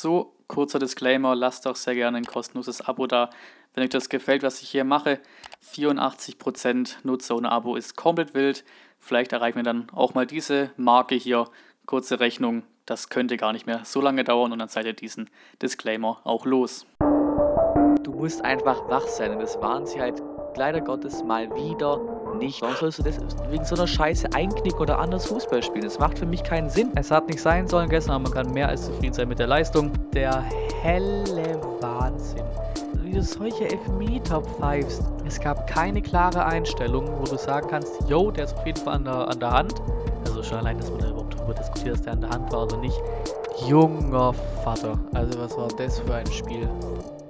So, kurzer Disclaimer, lasst doch sehr gerne ein kostenloses Abo da, wenn euch das gefällt, was ich hier mache. 84% Nutzer ohne Abo ist komplett wild. Vielleicht erreichen wir dann auch mal diese Marke hier. Kurze Rechnung, das könnte gar nicht mehr so lange dauern und dann seid ihr diesen Disclaimer auch los. Du musst einfach wach sein und das waren sie halt leider Gottes mal wieder nicht. Warum sollst du das wegen so einer Scheiße einknicken oder anders Fußball spielen? Das macht für mich keinen Sinn. Es hat nicht sein sollen gestern, aber man kann mehr als zufrieden sein mit der Leistung. Der helle Wahnsinn. Wie du solche Elfmeter pfeifst. Es gab keine klare Einstellung, wo du sagen kannst, yo, der ist auf jeden Fall an der, an der Hand. Also schon allein, dass man da überhaupt darüber diskutiert, dass der an der Hand war oder nicht. Junger Vater. Also was war das für ein Spiel?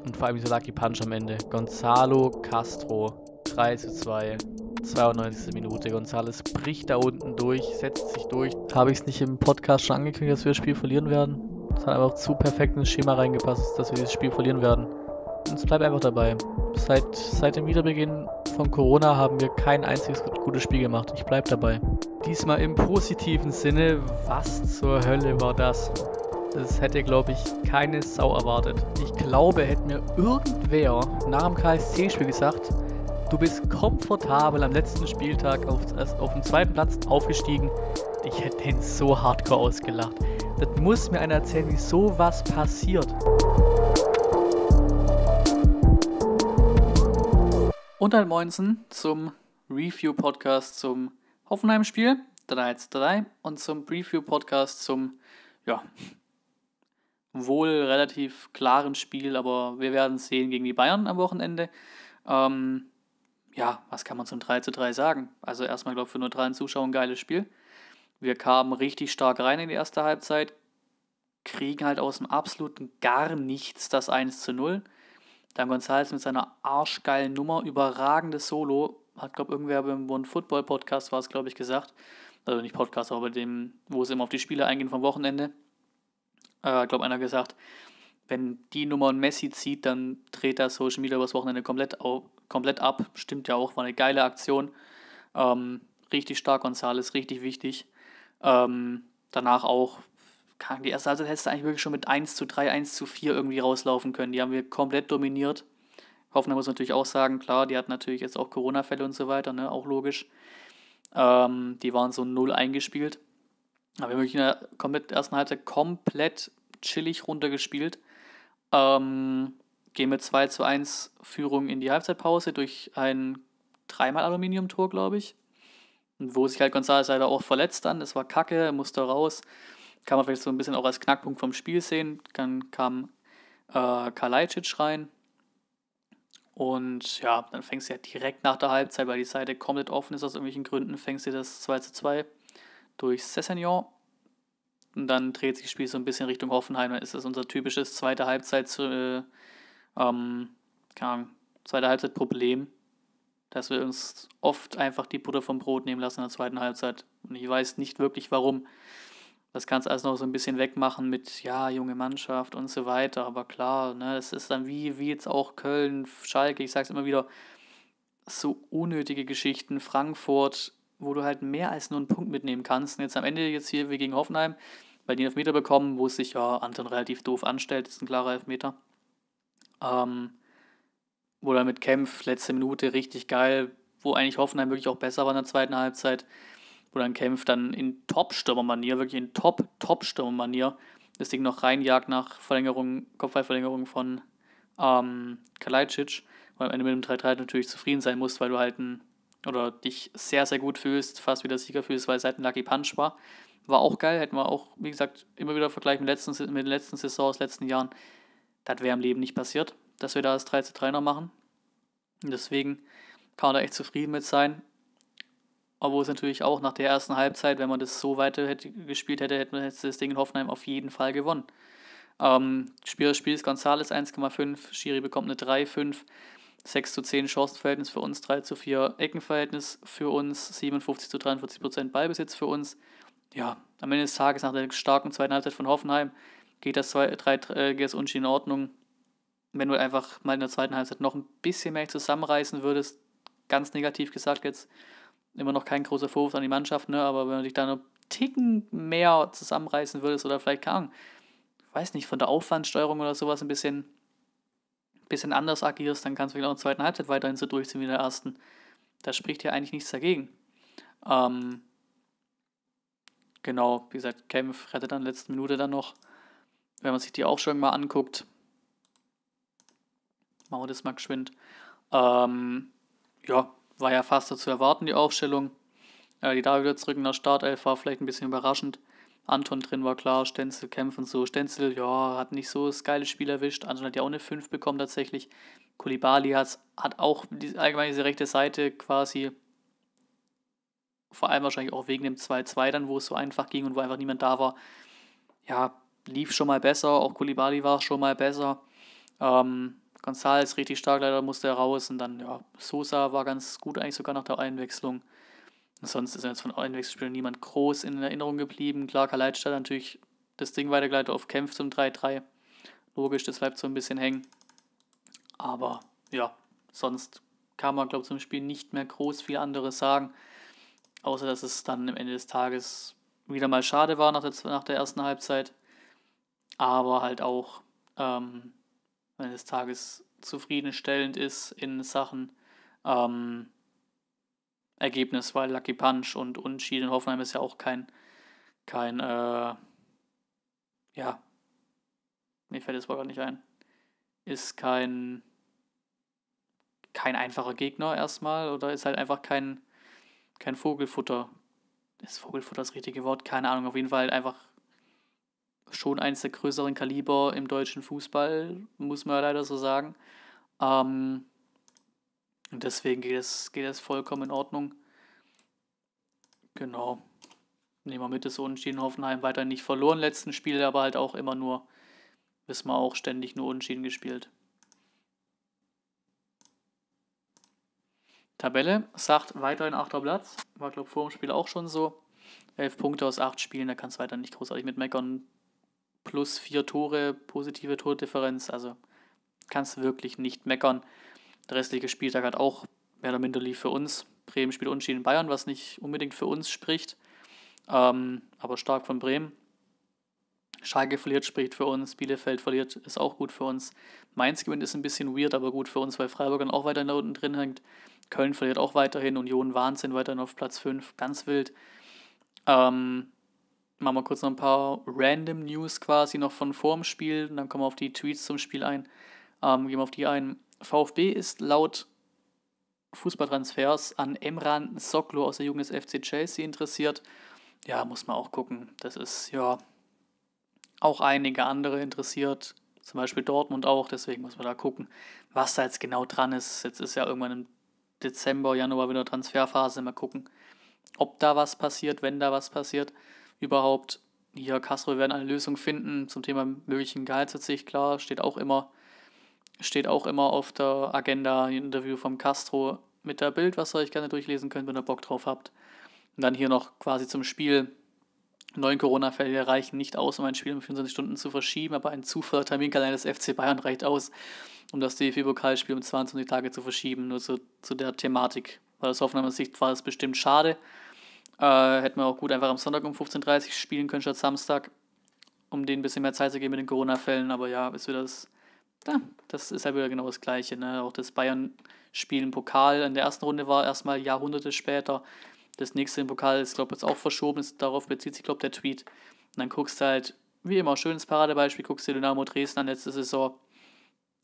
Und vor allem dieser Lucky Punch am Ende. Gonzalo Castro. 3 zu 2. 92. Minute. Gonzales bricht da unten durch, setzt sich durch. Habe ich es nicht im Podcast schon angekündigt, dass wir das Spiel verlieren werden? Es hat einfach zu perfekt ins Schema reingepasst, dass wir dieses Spiel verlieren werden. Und es bleibt einfach dabei. Seit, seit dem Wiederbeginn von Corona haben wir kein einziges gutes Spiel gemacht. Ich bleibe dabei. Diesmal im positiven Sinne, was zur Hölle war das? Das hätte, glaube ich, keine Sau erwartet. Ich glaube, hätte mir irgendwer nach dem KSC-Spiel gesagt, Du bist komfortabel am letzten Spieltag auf, auf dem zweiten Platz aufgestiegen. Ich hätte den so hardcore ausgelacht. Das muss mir einer erzählen, wie sowas passiert. Und ein halt Moinsen zum Review-Podcast zum Hoffenheim-Spiel 3 3 und zum Preview-Podcast zum, ja, wohl relativ klaren Spiel, aber wir werden sehen gegen die Bayern am Wochenende. Ähm, ja, was kann man zum 3 zu 3 sagen? Also erstmal, glaube ich, für nur drei Zuschauer ein geiles Spiel. Wir kamen richtig stark rein in die erste Halbzeit, kriegen halt aus dem absoluten gar nichts das 1 zu 0. Dann Gonzalez mit seiner arschgeilen Nummer, überragendes Solo, hat, glaube ich, irgendwer beim One Football Podcast, war es, glaube ich, gesagt. Also nicht Podcast, aber bei dem, wo es immer auf die Spiele eingehen vom Wochenende. Äh, glaube einer gesagt, wenn die Nummer und Messi zieht, dann dreht er Social Media übers Wochenende komplett, komplett ab. Stimmt ja auch, war eine geile Aktion. Ähm, richtig stark, Gonzales, richtig wichtig. Ähm, danach auch, die erste Halbzeit hättest du eigentlich wirklich schon mit 1 zu 3, 1 zu 4 irgendwie rauslaufen können. Die haben wir komplett dominiert. Hoffenheim muss natürlich auch sagen, klar, die hatten natürlich jetzt auch Corona-Fälle und so weiter, ne? auch logisch. Ähm, die waren so null eingespielt. Aber wir haben wirklich in der ersten Halbzeit komplett chillig runtergespielt. Ähm, gehen mit 2 zu 1 Führung in die Halbzeitpause durch ein dreimal Aluminium-Tor, glaube ich. Wo sich halt González leider auch verletzt dann. Das war kacke, musste raus. Kann man vielleicht so ein bisschen auch als Knackpunkt vom Spiel sehen. Dann kam äh, Kalajdzic rein. Und ja, dann fängst du ja direkt nach der Halbzeit, weil die Seite komplett offen ist aus irgendwelchen Gründen, fängst du das 2 zu 2 durch Cessignon. Und dann dreht sich das Spiel so ein bisschen Richtung Hoffenheim. Dann ist das unser typisches zweite Halbzeit, äh, ähm, keine Ahnung, zweite Halbzeit-Problem, dass wir uns oft einfach die Butter vom Brot nehmen lassen in der zweiten Halbzeit. Und ich weiß nicht wirklich warum. Das kannst du alles noch so ein bisschen wegmachen mit, ja, junge Mannschaft und so weiter. Aber klar, ne, es ist dann wie, wie jetzt auch Köln, Schalke, ich sag's immer wieder, so unnötige Geschichten, Frankfurt, wo du halt mehr als nur einen Punkt mitnehmen kannst. Und jetzt am Ende, jetzt hier wir gegen Hoffenheim, weil die einen Elfmeter bekommen, wo sich ja Anton relativ doof anstellt, ist ein klarer Elfmeter. Ähm, wo er mit Kempf, letzte Minute, richtig geil, wo eigentlich Hoffenheim wirklich auch besser war in der zweiten Halbzeit, wo dann Kempf dann in Top-Stürmer-Manier, wirklich in Top-Top-Stürmer-Manier, das Ding noch reinjagt nach Verlängerung, Kopfballverlängerung von ähm, Kalajdzic, wo am Ende mit dem 3-3 natürlich zufrieden sein musst, weil du halt ein, oder dich sehr, sehr gut fühlst, fast wieder der Sieger fühlst, weil es halt ein Lucky Punch war war auch geil, hätten wir auch, wie gesagt, immer wieder vergleichen mit, letzten, mit den letzten Saisons, letzten Jahren. Das wäre im Leben nicht passiert, dass wir da das 3 zu 3 noch machen. Und deswegen kann man da echt zufrieden mit sein. Obwohl es natürlich auch nach der ersten Halbzeit, wenn man das so weiter hätte, gespielt hätte, hätte man das Ding in Hoffenheim auf jeden Fall gewonnen. Ähm, Spieler des Spiels Gonzales 1,5, Schiri bekommt eine 3,5, 6 zu 10 Chancenverhältnis für uns, 3 zu 4 Eckenverhältnis für uns, 57 zu 43 Prozent Ballbesitz für uns ja, am Ende des Tages, nach der starken zweiten Halbzeit von Hoffenheim, geht das 3 äh, das Unschien in Ordnung. Wenn du einfach mal in der zweiten Halbzeit noch ein bisschen mehr zusammenreißen würdest, ganz negativ gesagt jetzt, immer noch kein großer Vorwurf an die Mannschaft, ne? aber wenn du dich da einen Ticken mehr zusammenreißen würdest oder vielleicht, keine Ahnung, weiß nicht, von der Aufwandsteuerung oder sowas ein bisschen, bisschen anders agierst, dann kannst du vielleicht auch in der zweiten Halbzeit weiterhin so durchziehen wie in der ersten. Da spricht ja eigentlich nichts dagegen. Ähm, genau, wie gesagt, Kempf rettet dann letzten Minute dann noch. Wenn man sich die Aufstellung mal anguckt, machen wir das mal geschwind. Ähm, ja, war ja fast zu erwarten, die Aufstellung. Äh, die da wieder zurück in der Startelf war vielleicht ein bisschen überraschend. Anton drin war klar, Stenzel kämpfen so. Stenzel, ja, hat nicht so das geile Spiel erwischt. Anton hat ja auch eine 5 bekommen tatsächlich. Kulibali hat auch die, allgemein diese rechte Seite quasi vor allem wahrscheinlich auch wegen dem 2-2 dann, wo es so einfach ging und wo einfach niemand da war, ja, lief schon mal besser. Auch Kulibali war schon mal besser. Ähm, González richtig stark, leider musste er raus. Und dann, ja, Sosa war ganz gut eigentlich sogar nach der Einwechslung. Und sonst ist jetzt von Einwechselspielen niemand groß in Erinnerung geblieben. Klar, Kaleitstadt natürlich das Ding weitergeleitet auf Kämpf zum 3-3. Logisch, das bleibt so ein bisschen hängen. Aber ja, sonst kann man, glaube ich, zum Spiel nicht mehr groß viel anderes sagen. Außer dass es dann am Ende des Tages wieder mal schade war nach der, nach der ersten Halbzeit. Aber halt auch ähm, am Ende des Tages zufriedenstellend ist in Sachen ähm, Ergebnis, weil Lucky Punch und Unschied in Hoffenheim ist ja auch kein, kein äh, ja, mir fällt das Wort gar nicht ein, ist kein, kein einfacher Gegner erstmal oder ist halt einfach kein, kein Vogelfutter. Ist Vogelfutter das richtige Wort? Keine Ahnung. Auf jeden Fall einfach schon eins der größeren Kaliber im deutschen Fußball, muss man ja leider so sagen. Ähm, und deswegen geht es, geht es vollkommen in Ordnung. Genau. Nehmen wir mit, ist Unentschieden Hoffenheim weiter nicht verloren. Letzten Spiel aber halt auch immer nur, wissen wir auch, ständig nur Unentschieden gespielt. Tabelle sagt weiterhin 8. Platz. War, glaube ich, vor dem Spiel auch schon so. 11 Punkte aus 8 Spielen, da kann es weiter nicht großartig mit meckern. Plus 4 Tore, positive Tordifferenz. Also kannst du wirklich nicht meckern. Der restliche Spieltag hat auch mehr oder minder lief für uns. Bremen spielt unschieden in Bayern, was nicht unbedingt für uns spricht. Ähm, aber stark von Bremen. Schalke verliert, spricht für uns. Bielefeld verliert, ist auch gut für uns. Mainz gewinnt, ist ein bisschen weird, aber gut für uns, weil Freiburg dann auch weiter da unten drin hängt. Köln verliert auch weiterhin, Union Wahnsinn weiterhin auf Platz 5, ganz wild. Ähm, machen wir kurz noch ein paar random News quasi noch von vorm Spiel und dann kommen wir auf die Tweets zum Spiel ein. Ähm, gehen wir auf die ein. VfB ist laut Fußballtransfers an Emran Soklo aus der Jugend des FC Chelsea interessiert. Ja, muss man auch gucken. Das ist ja auch einige andere interessiert, zum Beispiel Dortmund auch. Deswegen muss man da gucken, was da jetzt genau dran ist. Jetzt ist ja irgendwann im Dezember, Januar wieder Transferphase. Mal gucken, ob da was passiert, wenn da was passiert. Überhaupt, hier Castro wir werden eine Lösung finden zum Thema möglichen Gehaltsverzicht. Klar, steht auch immer, steht auch immer auf der Agenda ein Interview vom Castro mit der Bild, was ihr euch gerne durchlesen könnt, wenn ihr Bock drauf habt. Und dann hier noch quasi zum Spiel Neun Corona-Fälle reichen nicht aus, um ein Spiel um 24 Stunden zu verschieben, aber ein zu voller Terminkalender des FC Bayern reicht aus, um das DFB-Pokalspiel um 22 Tage zu verschieben. Nur zu, zu der Thematik. Weil aus Hoffenheimer Sicht war es bestimmt schade. Äh, hätten wir auch gut einfach am Sonntag um 15.30 Uhr spielen können statt Samstag, um denen ein bisschen mehr Zeit zu geben mit den Corona-Fällen. Aber ja, ist wieder das. Ja, das ist ja halt wieder genau das Gleiche. Ne? Auch das Bayern-Spiel im Pokal in der ersten Runde war erstmal Jahrhunderte später das nächste im Pokal ist, glaube ich, jetzt auch verschoben. Ist, darauf bezieht sich, glaube ich, der Tweet. Und dann guckst du halt, wie immer, schönes Paradebeispiel, guckst du Dynamo Dresden an letzte Saison,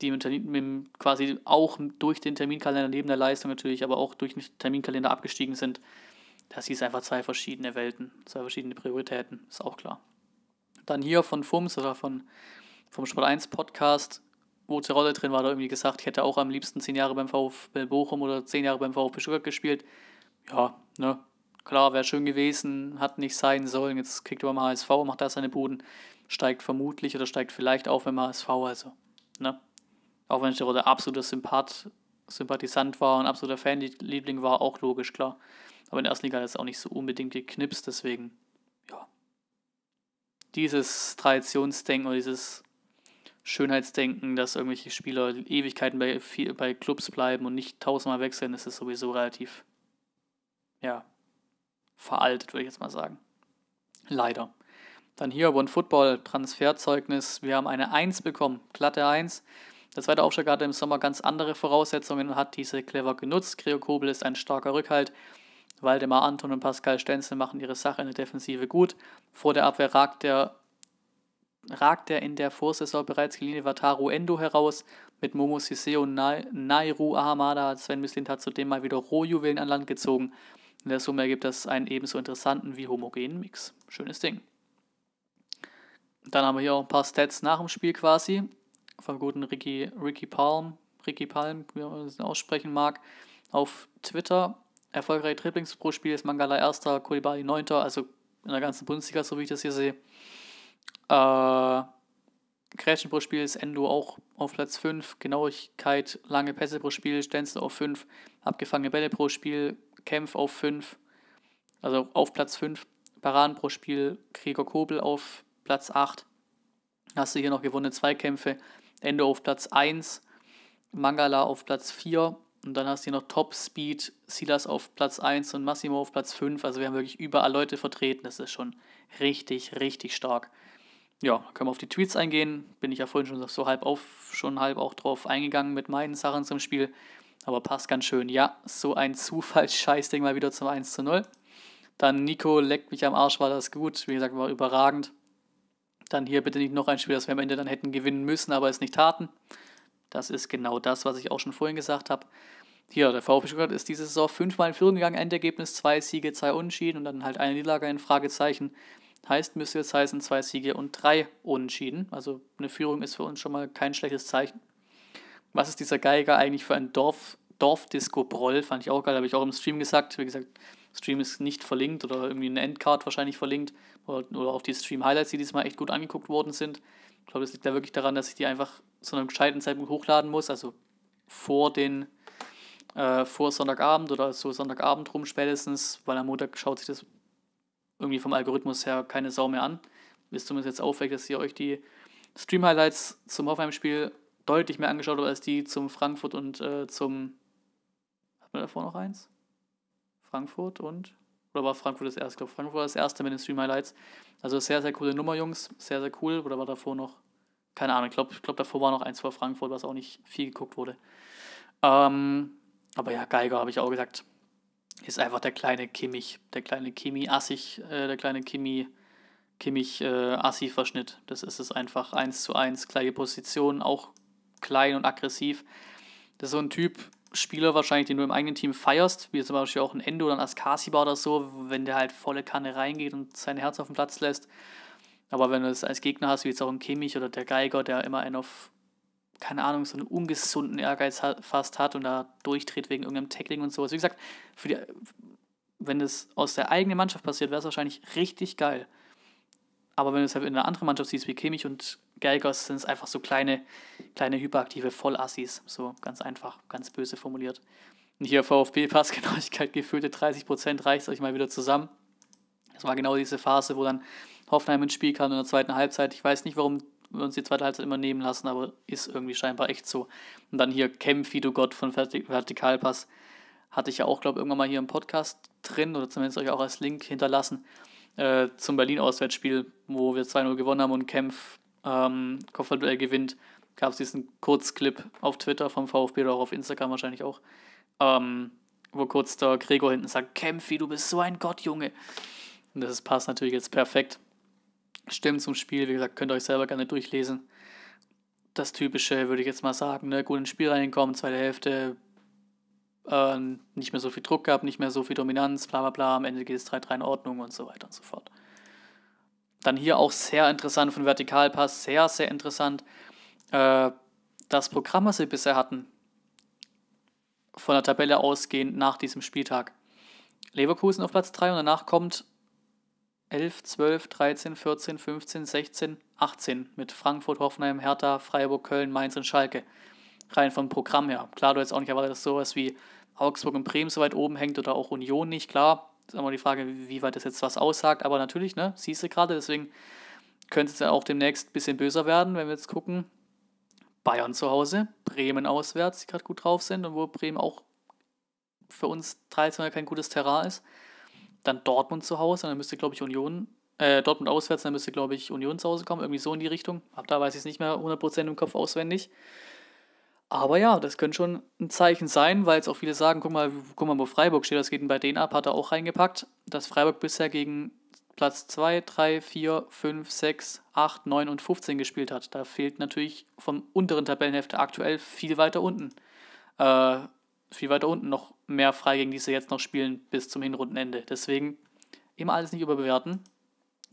die mit, mit, quasi auch durch den Terminkalender, neben der Leistung natürlich, aber auch durch den Terminkalender abgestiegen sind. Das hieß einfach zwei verschiedene Welten, zwei verschiedene Prioritäten, ist auch klar. Dann hier von FUMS oder von, vom Sport 1 Podcast, wo zur Rolle drin war, da irgendwie gesagt, ich hätte auch am liebsten zehn Jahre beim VfB Bochum oder zehn Jahre beim VfB Stuttgart gespielt ja, ne, klar, wäre schön gewesen, hat nicht sein sollen. Jetzt kriegt er beim HSV, macht da seine Buden, steigt vermutlich oder steigt vielleicht auf beim HSV. Also, ne? Auch wenn ich der absoluter Sympath, Sympathisant war und absoluter Fanliebling war, auch logisch, klar. Aber in der ersten Liga hat er es auch nicht so unbedingt geknipst, deswegen, ja. Dieses Traditionsdenken oder dieses Schönheitsdenken, dass irgendwelche Spieler Ewigkeiten bei, bei Clubs bleiben und nicht tausendmal wechseln, ist es sowieso relativ ja, veraltet, würde ich jetzt mal sagen. Leider. Dann hier One Football Transferzeugnis. Wir haben eine 1 bekommen, glatte 1. Der zweite Aufschlag hatte im Sommer ganz andere Voraussetzungen und hat diese clever genutzt. Creo Kobel ist ein starker Rückhalt. Waldemar Anton und Pascal Stenzel machen ihre Sache in der Defensive gut. Vor der Abwehr ragt der, ragt der in der Vorsaison bereits geliehene Wataru Endo heraus. Mit Momo Siseo und Nairu Ahamada hat Sven Mislint hat zudem mal wieder Rohjuwelen an Land gezogen. In der Summe ergibt das einen ebenso interessanten wie homogenen Mix. Schönes Ding. Dann haben wir hier auch ein paar Stats nach dem Spiel quasi. Vom guten Ricky, Ricky Palm, Ricky Palm, wie man es aussprechen mag, auf Twitter. Erfolgreiche Dribblings pro Spiel ist Mangala erster, Kulibali neunter, also in der ganzen Bundesliga, so wie ich das hier sehe. Äh, Grätschen pro Spiel ist Endo auch auf Platz 5. Genauigkeit, lange Pässe pro Spiel, Stenzel auf 5. Abgefangene Bälle pro Spiel, Kempf auf 5, also auf Platz 5. Paraden pro Spiel Gregor Kobel auf Platz 8. Hast du hier noch gewonnene Zweikämpfe. Endo auf Platz 1, Mangala auf Platz 4. Und dann hast du hier noch Top Speed, Silas auf Platz 1 und Massimo auf Platz 5. Also wir haben wirklich überall Leute vertreten. Das ist schon richtig, richtig stark. Ja, können wir auf die Tweets eingehen. Bin ich ja vorhin schon so halb auf, schon halb auch drauf eingegangen mit meinen Sachen zum Spiel aber passt ganz schön. Ja, so ein Zufallsscheißding mal wieder zum 1 zu 0. Dann Nico, leckt mich am Arsch, war das gut. Wie gesagt, war überragend. Dann hier bitte nicht noch ein Spiel, das wir am Ende dann hätten gewinnen müssen, aber es nicht taten. Das ist genau das, was ich auch schon vorhin gesagt habe. Hier, der VfB Stuttgart ist diese Saison fünfmal in Führung gegangen, Endergebnis zwei Siege, zwei Unentschieden und dann halt eine Niederlage in Fragezeichen. Heißt, müsste jetzt heißen, zwei Siege und drei Unentschieden. Also eine Führung ist für uns schon mal kein schlechtes Zeichen was ist dieser Geiger eigentlich für ein Dorf, Dorfdisco-Broll? Fand ich auch geil, habe ich auch im Stream gesagt. Wie gesagt, Stream ist nicht verlinkt oder irgendwie eine Endcard wahrscheinlich verlinkt. Oder, oder auch die Stream-Highlights, die diesmal echt gut angeguckt worden sind. Ich glaube, es liegt da wirklich daran, dass ich die einfach zu einem gescheiten Zeitpunkt hochladen muss, also vor den äh, vor Sonntagabend oder so Sonntagabend rum spätestens, weil am Montag schaut sich das irgendwie vom Algorithmus her keine Sau mehr an. Ist zumindest jetzt aufweg, dass ihr euch die Stream-Highlights zum Hoffenheim-Spiel deutlich mehr angeschaut habe als die zum Frankfurt und äh, zum. Hat man davor noch eins? Frankfurt und. Oder war Frankfurt das erste? Ich glaube, Frankfurt war das erste mit den Stream Highlights. Also sehr, sehr coole Nummer, Jungs. Sehr, sehr cool. Oder war davor noch. Keine Ahnung. Ich glaube, ich glaub, davor war noch eins vor Frankfurt, was auch nicht viel geguckt wurde. Ähm, aber ja, Geiger habe ich auch gesagt. Ist einfach der kleine Kimmich. Der kleine Kimi Assig. Äh, der kleine Kimi. Kimmich äh, Assi-Verschnitt. Das ist es einfach eins zu eins. Gleiche Position, auch klein und aggressiv. Das ist so ein Typ Spieler wahrscheinlich, den du im eigenen Team feierst, wie zum Beispiel auch ein Endo oder ein Askasiba oder so, wenn der halt volle Kanne reingeht und sein Herz auf den Platz lässt. Aber wenn du es als Gegner hast, wie jetzt auch ein Kimmich oder der Geiger, der immer einen auf, keine Ahnung, so einen ungesunden Ehrgeiz fast hat und da durchdreht wegen irgendeinem Tackling und sowas. Wie gesagt, für die, wenn das aus der eigenen Mannschaft passiert, wäre es wahrscheinlich richtig geil. Aber wenn du es halt in einer anderen Mannschaft siehst, wie Kimmich und Geigers, sind es einfach so kleine, kleine hyperaktive Vollassis. So ganz einfach, ganz böse formuliert. Und hier VfB-Passgenauigkeit gefühlte 30% reicht euch mal wieder zusammen. Das war genau diese Phase, wo dann Hoffenheim ins Spiel kam in der zweiten Halbzeit. Ich weiß nicht, warum wir uns die zweite Halbzeit immer nehmen lassen, aber ist irgendwie scheinbar echt so. Und dann hier Kämpf wie du Gott, von Vertikalpass. Hatte ich ja auch, glaube ich, irgendwann mal hier im Podcast drin oder zumindest euch auch als Link hinterlassen äh, zum Berlin-Auswärtsspiel, wo wir 2-0 gewonnen haben und Kempf ähm, Kopfballduell gewinnt, gab es diesen Kurzclip auf Twitter vom VfB oder auch auf Instagram wahrscheinlich auch, ähm, wo kurz der Gregor hinten sagt, Kempfi, du bist so ein Gott, Junge. Und das passt natürlich jetzt perfekt. Stimmt zum Spiel, wie gesagt, könnt ihr euch selber gerne durchlesen. Das Typische würde ich jetzt mal sagen, ne? gut ins Spiel reinkommen, zweite Hälfte, äh, nicht mehr so viel Druck gab, nicht mehr so viel Dominanz, bla bla bla, am Ende geht es 3-3 halt in Ordnung und so weiter und so fort. Dann hier auch sehr interessant von Vertikalpass, sehr, sehr interessant. Äh, das Programm, was sie bisher hatten, von der Tabelle ausgehend nach diesem Spieltag. Leverkusen auf Platz 3 und danach kommt 11, 12, 13, 14, 15, 16, 18 mit Frankfurt, Hoffenheim, Hertha, Freiburg, Köln, Mainz und Schalke rein vom Programm her. Klar, du jetzt auch nicht erwartet, dass sowas wie Augsburg und Bremen so weit oben hängt oder auch Union nicht. Klar, ist immer die Frage, wie weit das jetzt was aussagt, aber natürlich, ne, siehst du gerade, deswegen könnte es ja auch demnächst ein bisschen böser werden, wenn wir jetzt gucken. Bayern zu Hause, Bremen auswärts, die gerade gut drauf sind und wo Bremen auch für uns traditionell kein gutes Terrain ist. Dann Dortmund zu Hause, dann müsste, glaube ich, Union, äh, Dortmund auswärts, dann müsste, glaube ich, Union zu Hause kommen, irgendwie so in die Richtung. Ab da weiß ich es nicht mehr 100% im Kopf auswendig. Aber ja, das könnte schon ein Zeichen sein, weil jetzt auch viele sagen, guck mal, guck mal, wo Freiburg steht, das geht bei denen ab, hat er auch reingepackt, dass Freiburg bisher gegen Platz 2, 3, 4, 5, 6, 8, 9 und 15 gespielt hat. Da fehlt natürlich vom unteren Tabellenhälfte aktuell viel weiter unten. Äh, viel weiter unten noch mehr frei, die sie jetzt noch spielen bis zum Hinrundenende. Deswegen immer alles nicht überbewerten.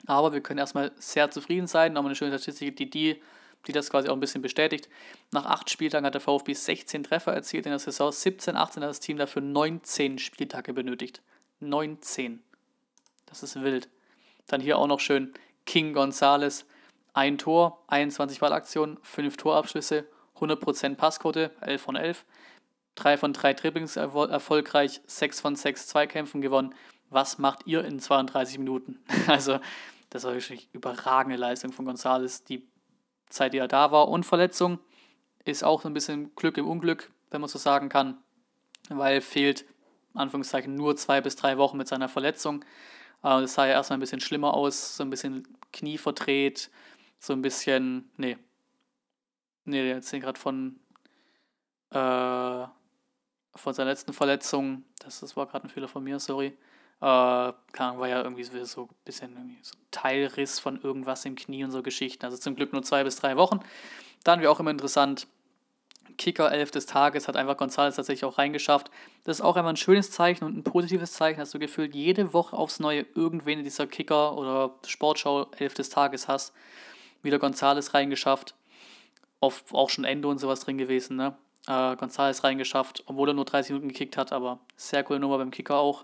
Aber wir können erstmal sehr zufrieden sein, nochmal eine schöne Statistik, die die die das quasi auch ein bisschen bestätigt. Nach acht Spieltagen hat der VfB 16 Treffer erzielt in der Saison. 17, 18 hat das Team dafür 19 Spieltage benötigt. 19. Das ist wild. Dann hier auch noch schön King Gonzales. Ein Tor, 21 Ballaktionen, 5 Torabschlüsse, 100% Passquote, 11 von 11. 3 von 3 Dribblings erfolgreich, 6 von 6 Zweikämpfen gewonnen. Was macht ihr in 32 Minuten? Also, das war wirklich eine überragende Leistung von Gonzales, die Zeit, die er da war. Und Verletzung ist auch so ein bisschen Glück im Unglück, wenn man so sagen kann, weil fehlt, Anführungszeichen, nur zwei bis drei Wochen mit seiner Verletzung. Äh, das sah ja erstmal ein bisschen schlimmer aus, so ein bisschen Knie verdreht, so ein bisschen, nee, nee, wir erzählen gerade von, äh, von seiner letzten Verletzung. Das, das war gerade ein Fehler von mir, sorry. Äh, Ahnung, war ja irgendwie so ein bisschen irgendwie so Teilriss von irgendwas im Knie und so Geschichten. Also zum Glück nur zwei bis drei Wochen. Dann wie auch immer interessant. Kicker 11 des Tages hat einfach Gonzalez tatsächlich auch reingeschafft. Das ist auch immer ein schönes Zeichen und ein positives Zeichen, dass du gefühlt jede Woche aufs Neue irgendwen in dieser Kicker oder Sportschau 11 des Tages hast. Wieder Gonzalez reingeschafft. Oft auch schon Endo und sowas drin gewesen, ne? Äh, Gonzalez reingeschafft, obwohl er nur 30 Minuten gekickt hat, aber sehr coole Nummer beim Kicker auch.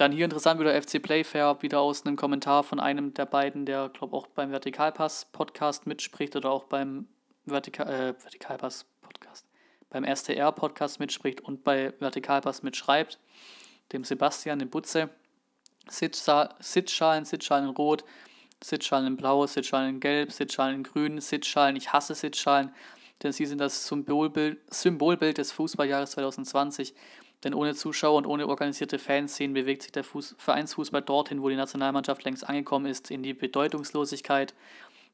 Dann hier interessant wieder FC Playfair, wieder aus einem Kommentar von einem der beiden, der, glaube auch beim Vertikalpass-Podcast mitspricht oder auch beim Vertika äh, Vertikalpass-Podcast, beim STR-Podcast mitspricht und bei Vertikalpass mitschreibt, dem Sebastian, dem Butze. Sitzschalen, Sitzschalen in Rot, Sitzschalen in Blau, Sitzschalen in Gelb, Sitzschalen in Grün, Sitzschalen, ich hasse Sitzschalen, denn sie sind das Symbolbild, Symbolbild des Fußballjahres 2020 denn ohne Zuschauer und ohne organisierte Fanszenen bewegt sich der Fuß Vereinsfußball dorthin, wo die Nationalmannschaft längst angekommen ist, in die Bedeutungslosigkeit.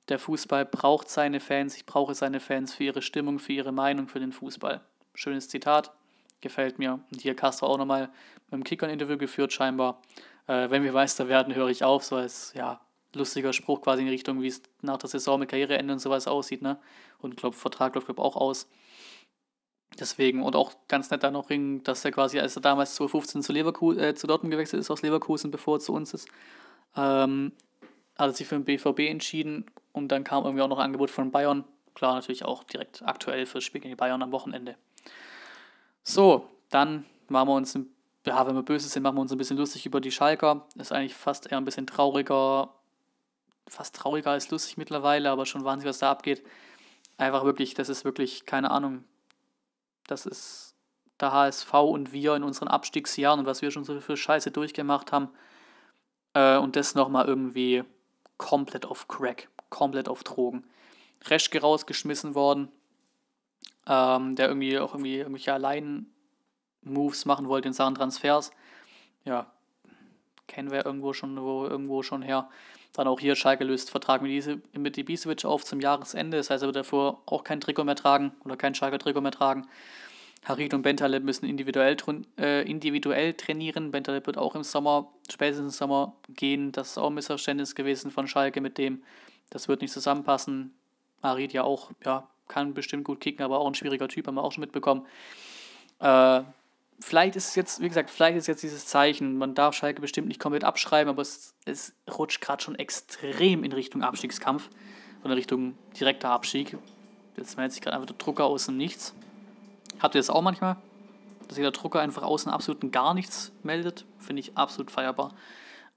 Der Fußball braucht seine Fans, ich brauche seine Fans für ihre Stimmung, für ihre Meinung, für den Fußball. Schönes Zitat, gefällt mir. Und hier Castro auch nochmal mit dem Kickern-Interview geführt, scheinbar. Äh, wenn wir Meister werden, höre ich auf, so als, ja, lustiger Spruch quasi in Richtung, wie es nach der Saison mit Karriereende und sowas aussieht, ne? Und Klopp, Vertrag läuft, glaube auch aus. Deswegen, und auch ganz nett da noch Ring, dass er quasi, als er damals 2015 zu, Leverkusen, äh, zu Dortmund gewechselt ist aus Leverkusen, bevor er zu uns ist, ähm, hat er sich für den BVB entschieden und dann kam irgendwie auch noch ein Angebot von Bayern. Klar, natürlich auch direkt aktuell fürs Spiel gegen die Bayern am Wochenende. So, dann machen wir uns, ein, ja, wenn wir böse sind, machen wir uns ein bisschen lustig über die Schalker. Ist eigentlich fast eher ein bisschen trauriger, fast trauriger als lustig mittlerweile, aber schon wahnsinnig, was da abgeht. Einfach wirklich, das ist wirklich, keine Ahnung, das ist der HSV und wir in unseren Abstiegsjahren und was wir schon so viel Scheiße durchgemacht haben. Äh, und das nochmal irgendwie komplett auf Crack, komplett auf Drogen. Reschke rausgeschmissen worden, ähm, der irgendwie auch irgendwie irgendwelche Allein-Moves machen wollte in Sachen Transfers. Ja, kennen wir irgendwo schon, wo, irgendwo schon her. Dann auch hier Schalke löst Vertrag mit, Ise, mit Ibisevic auf zum Jahresende. Das heißt, er wird davor auch kein Trikot mehr tragen oder kein Schalke Trikot mehr tragen. Harit und Bentaleb müssen individuell, äh, individuell trainieren. Bentaleb wird auch im Sommer, spätestens im Sommer gehen. Das ist auch ein Missverständnis gewesen von Schalke mit dem. Das wird nicht zusammenpassen. Harit ja auch, ja, kann bestimmt gut kicken, aber auch ein schwieriger Typ, haben wir auch schon mitbekommen. Äh, vielleicht ist es jetzt, wie gesagt, vielleicht ist jetzt dieses Zeichen, man darf Schalke bestimmt nicht komplett abschreiben, aber es, es rutscht gerade schon extrem in Richtung Abstiegskampf oder in Richtung direkter Abstieg. Jetzt meldet sich gerade einfach der Drucker aus dem Nichts. Habt ihr das auch manchmal? Dass sich der Drucker einfach außen absoluten gar nichts meldet? Finde ich absolut feierbar.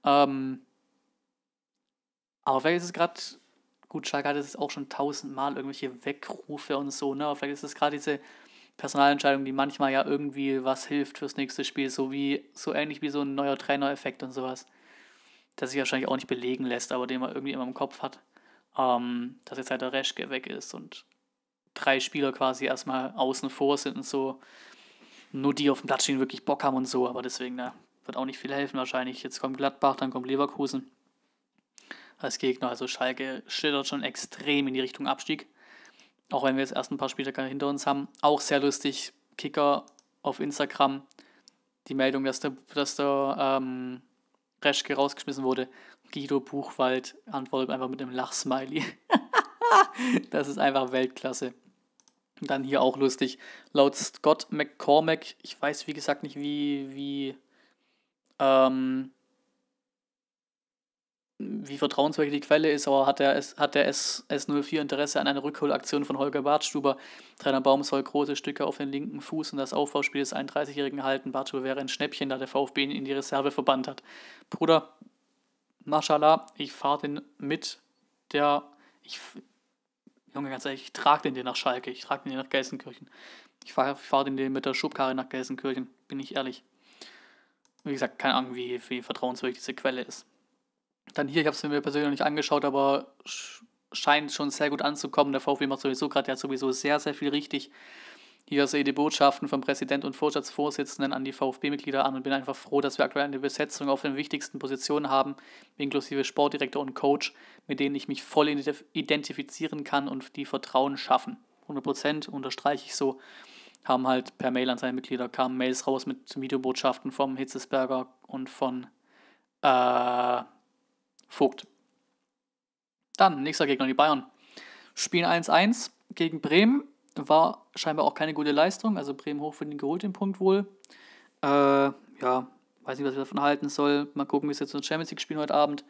Ähm, aber vielleicht ist es gerade, gut, Schalke hat es auch schon tausendmal irgendwelche Wegrufe und so, ne? Aber vielleicht ist es gerade diese Personalentscheidung, die manchmal ja irgendwie was hilft fürs nächste Spiel, so wie so ähnlich wie so ein neuer Trainereffekt und sowas, der sich wahrscheinlich auch nicht belegen lässt, aber den man irgendwie immer im Kopf hat, ähm, dass jetzt halt der Reschke weg ist und drei Spieler quasi erstmal außen vor sind und so nur die auf dem Platz stehen wirklich Bock haben und so, aber deswegen, da wird auch nicht viel helfen wahrscheinlich. Jetzt kommt Gladbach, dann kommt Leverkusen als Gegner, also Schalke schildert schon extrem in die Richtung Abstieg auch wenn wir jetzt erst ein paar Spieltage hinter uns haben, auch sehr lustig, Kicker auf Instagram, die Meldung, dass der, dass der ähm, Reschke rausgeschmissen wurde. Guido Buchwald antwortet einfach mit einem Lachsmiley. das ist einfach Weltklasse. Und dann hier auch lustig. Laut Scott McCormack, ich weiß wie gesagt nicht, wie, wie ähm, wie vertrauenswürdig die Quelle ist, aber hat der, S, hat der S, 04 Interesse an einer Rückholaktion von Holger Bartstuber. Trainer Baum soll große Stücke auf den linken Fuß und das Aufbauspiel des 31-Jährigen halten. Bartstuber wäre ein Schnäppchen, da der VfB ihn in die Reserve verbannt hat. Bruder, Maschallah, ich fahre den mit der. Ich, Junge, ganz ehrlich, ich trage den dir nach Schalke, ich trage den dir nach Gelsenkirchen. Ich fahre fahr den dir mit der Schubkarre nach Gelsenkirchen, bin ich ehrlich. Wie gesagt, keine Ahnung, wie, wie vertrauenswürdig diese Quelle ist dann hier, ich habe es mir persönlich noch nicht angeschaut, aber scheint schon sehr gut anzukommen. Der VfB macht sowieso gerade ja sowieso sehr, sehr viel richtig. Hier sehe ich die Botschaften vom Präsident und Vorstandsvorsitzenden an die VfB-Mitglieder an und bin einfach froh, dass wir aktuell eine Besetzung auf den wichtigsten Positionen haben, inklusive Sportdirektor und Coach, mit denen ich mich voll identifizieren kann und die Vertrauen schaffen. 100% unterstreiche ich so. Haben halt per Mail an seine Mitglieder kamen Mails raus mit Videobotschaften vom Hitzesberger und von äh, Vogt. Dann, nächster Gegner, die Bayern. Spielen 1-1 gegen Bremen. War scheinbar auch keine gute Leistung. Also Bremen hoch für den geholt den Punkt wohl. Äh, ja, weiß nicht, was ich davon halten soll. Mal gucken, wie es jetzt zum Champions League spielen heute Abend.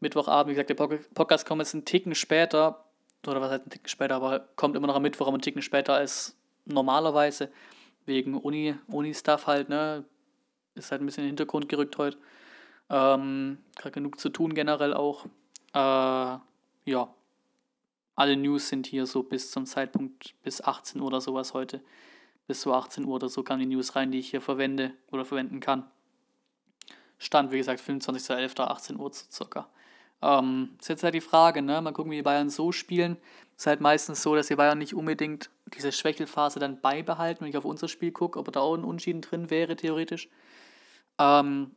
Mittwochabend, wie gesagt, der Podcast kommt jetzt einen Ticken später. Oder was heißt einen Ticken später, aber kommt immer noch am Mittwoch, aber einen Ticken später als normalerweise. Wegen Uni, Uni-Stuff halt, ne? Ist halt ein bisschen in den Hintergrund gerückt heute. Ähm, gerade genug zu tun generell auch. Äh, ja, alle News sind hier so bis zum Zeitpunkt bis 18 Uhr oder sowas heute. Bis so 18 Uhr oder so kamen die News rein, die ich hier verwende oder verwenden kann. Stand, wie gesagt, 25.11.18 Uhr circa. Ähm, ist jetzt halt die Frage, ne? Mal gucken, wie die Bayern so spielen. Ist halt meistens so, dass die Bayern nicht unbedingt diese Schwächelphase dann beibehalten, wenn ich auf unser Spiel gucke, ob da auch ein Unschieden drin wäre, theoretisch. Ähm,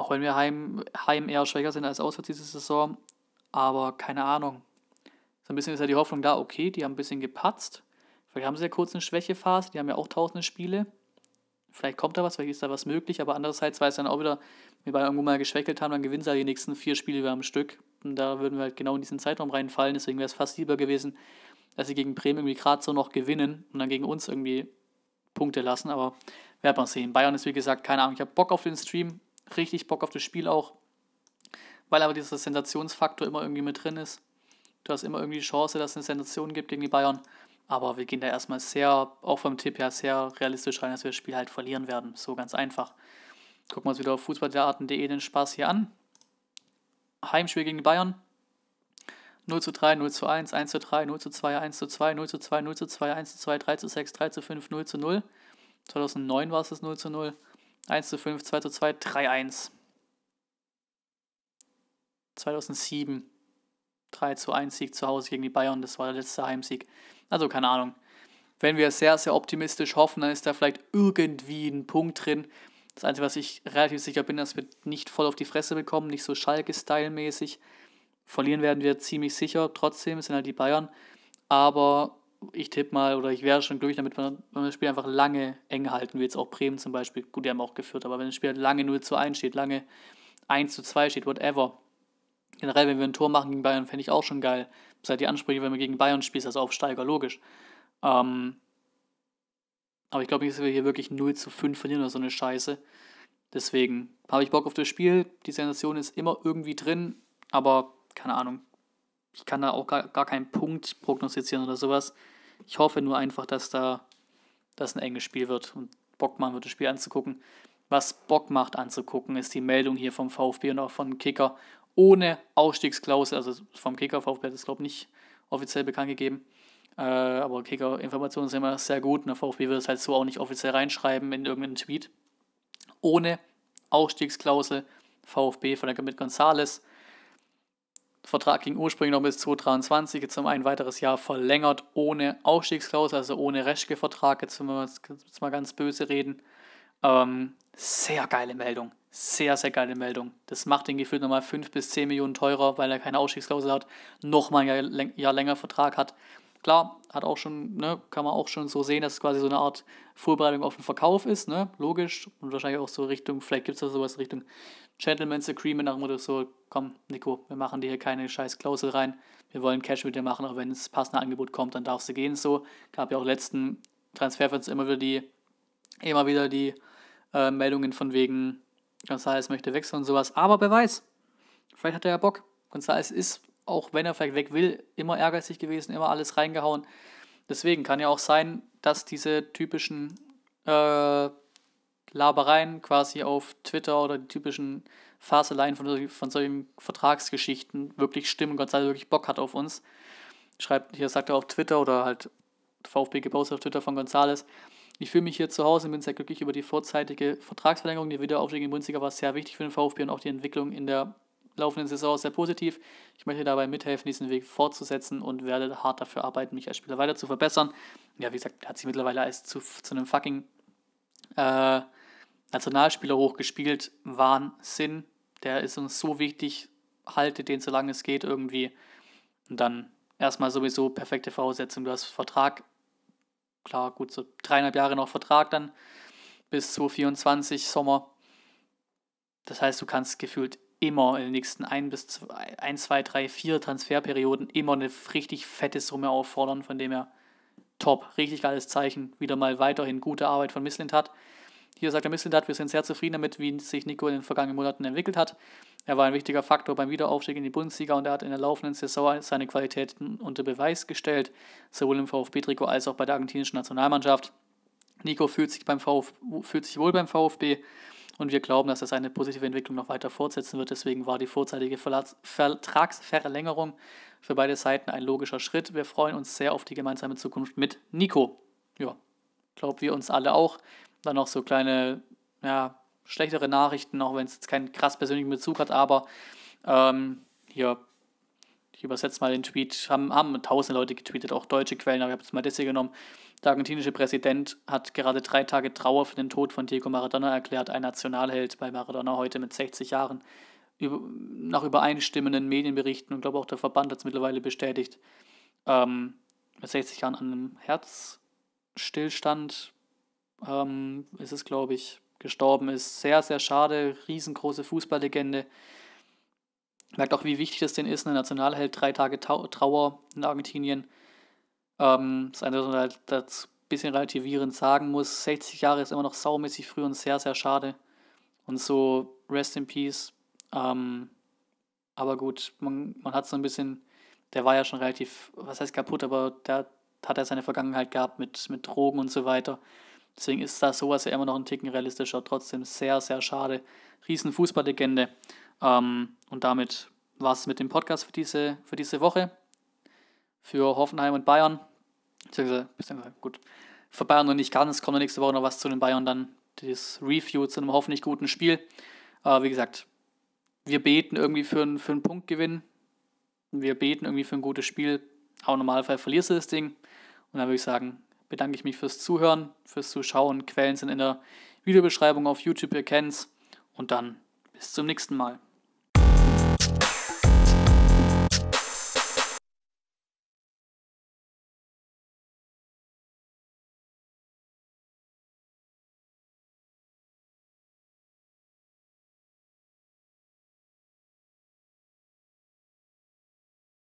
auch wenn wir heim, heim eher schwächer sind als auswärts diese Saison. Aber keine Ahnung. So ein bisschen ist ja die Hoffnung da, okay, die haben ein bisschen gepatzt. Vielleicht haben sie ja kurz eine Schwächephase, die haben ja auch tausende Spiele. Vielleicht kommt da was, vielleicht ist da was möglich, aber andererseits weiß dann auch wieder, wir beide irgendwo mal geschwächelt haben, dann gewinnen sie halt die nächsten vier Spiele wieder am Stück. Und da würden wir halt genau in diesen Zeitraum reinfallen, deswegen wäre es fast lieber gewesen, dass sie gegen Bremen irgendwie gerade so noch gewinnen und dann gegen uns irgendwie Punkte lassen, aber werden wir sehen. Bayern ist wie gesagt, keine Ahnung, ich habe Bock auf den Stream, richtig Bock auf das Spiel auch, weil aber dieser Sensationsfaktor immer irgendwie mit drin ist. Du hast immer irgendwie die Chance, dass es eine Sensation gibt gegen die Bayern. Aber wir gehen da erstmal sehr, auch vom Tipp her, sehr realistisch rein, dass wir das Spiel halt verlieren werden. So ganz einfach. Gucken wir uns wieder auf fußballderarten.de den Spaß hier an. Heimspiel gegen die Bayern. 0 zu 3, 0 zu 1, 1 zu 3, 0 zu 2, 1 zu 2, 0 zu 2, 0 zu 2, 1 zu 2, 3 zu 6, 3 zu 5, 0 zu 0. 2009 war es das 0 zu 0. 1 zu 5, 2 zu 2, 3 1. 2007. 3 zu 1 Sieg zu Hause gegen die Bayern. Das war der letzte Heimsieg. Also keine Ahnung. Wenn wir sehr, sehr optimistisch hoffen, dann ist da vielleicht irgendwie ein Punkt drin. Das Einzige, was ich relativ sicher bin, dass wir nicht voll auf die Fresse bekommen, nicht so Schalke-Style-mäßig. Verlieren werden wir ziemlich sicher, trotzdem, sind halt die Bayern. Aber ich tippe mal, oder ich wäre schon glücklich damit, wenn wir das Spiel einfach lange eng halten wie Jetzt auch Bremen zum Beispiel, gut, die haben auch geführt, aber wenn das Spiel halt lange 0 zu 1 steht, lange 1 zu 2 steht, whatever. Generell, wenn wir ein Tor machen gegen Bayern, fände ich auch schon geil. Seid halt die Ansprüche, wenn wir gegen Bayern ist das Aufsteiger, logisch. Ähm, aber ich glaube nicht, dass wir hier wirklich 0 zu 5 verlieren oder so eine Scheiße. Deswegen habe ich Bock auf das Spiel. Die Sensation ist immer irgendwie drin, aber keine Ahnung. Ich kann da auch gar, gar keinen Punkt prognostizieren oder sowas. Ich hoffe nur einfach, dass da das ein enges Spiel wird und Bock machen wird, das Spiel anzugucken. Was Bock macht anzugucken, ist die Meldung hier vom VfB und auch vom Kicker ohne Ausstiegsklausel. Also vom Kicker, VfB hat das, glaube ich, nicht offiziell bekannt gegeben. Äh, aber Kicker-Informationen sind immer sehr gut und der VfB wird es halt so auch nicht offiziell reinschreiben in irgendeinen Tweet. Ohne Ausstiegsklausel VfB von der mit Gonzales Vertrag ging ursprünglich noch bis 2023, jetzt haben wir ein weiteres Jahr verlängert, ohne Ausstiegsklausel, also ohne Reschke-Vertrag, jetzt, wenn wir jetzt mal ganz böse reden. Ähm, sehr geile Meldung. Sehr, sehr geile Meldung. Das macht den Gefühl nochmal 5 bis 10 Millionen teurer, weil er keine Ausstiegsklausel hat, nochmal ein Jahr, Jahr länger Vertrag hat. Klar, hat auch schon, ne, kann man auch schon so sehen, dass es quasi so eine Art Vorbereitung auf den Verkauf ist, ne? Logisch. Und wahrscheinlich auch so Richtung, vielleicht gibt es da sowas Richtung Gentleman's Agreement nach dem Motto, so, komm, Nico, wir machen dir hier keine scheiß Klausel rein. Wir wollen Cash mit dir machen, auch wenn das passende Angebot kommt, dann darfst du gehen. So, gab ja auch letzten Transferfans immer wieder die, immer wieder die äh, Meldungen von wegen, González möchte wechseln und sowas. Aber wer weiß, vielleicht hat er ja Bock. González ist, auch wenn er vielleicht weg will, immer ehrgeizig gewesen, immer alles reingehauen. Deswegen kann ja auch sein, dass diese typischen äh, Labereien quasi auf Twitter oder die typischen Faseleien von, von solchen Vertragsgeschichten wirklich stimmen, Gott sei Dank wirklich Bock hat auf uns. Schreibt, hier sagt er auf Twitter oder halt VfB gepostet auf Twitter von Gonzales. Ich fühle mich hier zu Hause und bin sehr glücklich über die vorzeitige Vertragsverlängerung. Der Wiederaufstieg in Bundesliga war sehr wichtig für den VfB und auch die Entwicklung in der laufenden Saison sehr positiv. Ich möchte dabei mithelfen, diesen Weg fortzusetzen und werde hart dafür arbeiten, mich als Spieler weiter zu verbessern. Ja, wie gesagt, hat sich mittlerweile als zu, zu einem fucking äh, Nationalspieler hochgespielt. Wahnsinn. Der ist uns so wichtig. Haltet den, solange es geht, irgendwie. Und dann erstmal sowieso perfekte Voraussetzung. Du hast Vertrag. Klar, gut, so dreieinhalb Jahre noch Vertrag dann. Bis 2024 Sommer. Das heißt, du kannst gefühlt immer in den nächsten ein bis zwei, ein, zwei, drei, vier Transferperioden immer eine richtig fette Summe auffordern, von dem er top, richtig geiles Zeichen, wieder mal weiterhin gute Arbeit von Misslint hat. Hier sagt der Missedat, wir sind sehr zufrieden damit, wie sich Nico in den vergangenen Monaten entwickelt hat. Er war ein wichtiger Faktor beim Wiederaufstieg in die Bundesliga und er hat in der laufenden Saison seine Qualitäten unter Beweis gestellt, sowohl im VfB-Trikot als auch bei der argentinischen Nationalmannschaft. Nico fühlt sich, beim Vf fühlt sich wohl beim VfB und wir glauben, dass er seine positive Entwicklung noch weiter fortsetzen wird. Deswegen war die vorzeitige Vertragsverlängerung für beide Seiten ein logischer Schritt. Wir freuen uns sehr auf die gemeinsame Zukunft mit Nico. Ja, glauben wir uns alle auch. Dann noch so kleine, ja, schlechtere Nachrichten, auch wenn es jetzt keinen krass persönlichen Bezug hat, aber ähm, hier, ich übersetze mal den Tweet, haben, haben tausende Leute getweetet, auch deutsche Quellen, aber ich habe jetzt mal das hier genommen. Der argentinische Präsident hat gerade drei Tage Trauer für den Tod von Diego Maradona erklärt, ein Nationalheld bei Maradona heute mit 60 Jahren. Über, nach übereinstimmenden Medienberichten und glaube auch der Verband hat es mittlerweile bestätigt, ähm, mit 60 Jahren an einem Herzstillstand ähm, ist es, glaube ich, gestorben ist. Sehr, sehr schade, riesengroße Fußballlegende. Merkt auch, wie wichtig das denn ist, ein Nationalheld, drei Tage Trauer in Argentinien. Ähm, das eine, was man halt das bisschen relativierend sagen muss, 60 Jahre ist immer noch saumäßig früh und sehr, sehr schade. Und so, rest in peace. Ähm, aber gut, man, man hat so ein bisschen, der war ja schon relativ, was heißt kaputt, aber der hat er seine Vergangenheit gehabt mit, mit Drogen und so weiter. Deswegen ist da sowas ja immer noch ein Ticken realistischer. Trotzdem sehr, sehr schade. Riesen Fußballlegende. Ähm, und damit war es mit dem Podcast für diese, für diese Woche. Für Hoffenheim und Bayern. Beziehungsweise, gut. Für Bayern noch nicht ganz. Es kommt nächste Woche noch was zu den Bayern. Dann das Review zu einem hoffentlich guten Spiel. Äh, wie gesagt, wir beten irgendwie für, einen, für einen Punktgewinn. Wir beten irgendwie für ein gutes Spiel. Auch im Normalfall verlierst du das Ding. Und dann würde ich sagen, bedanke ich mich fürs Zuhören, fürs Zuschauen. Quellen sind in der Videobeschreibung auf YouTube, ihr kennt's. Und dann bis zum nächsten Mal.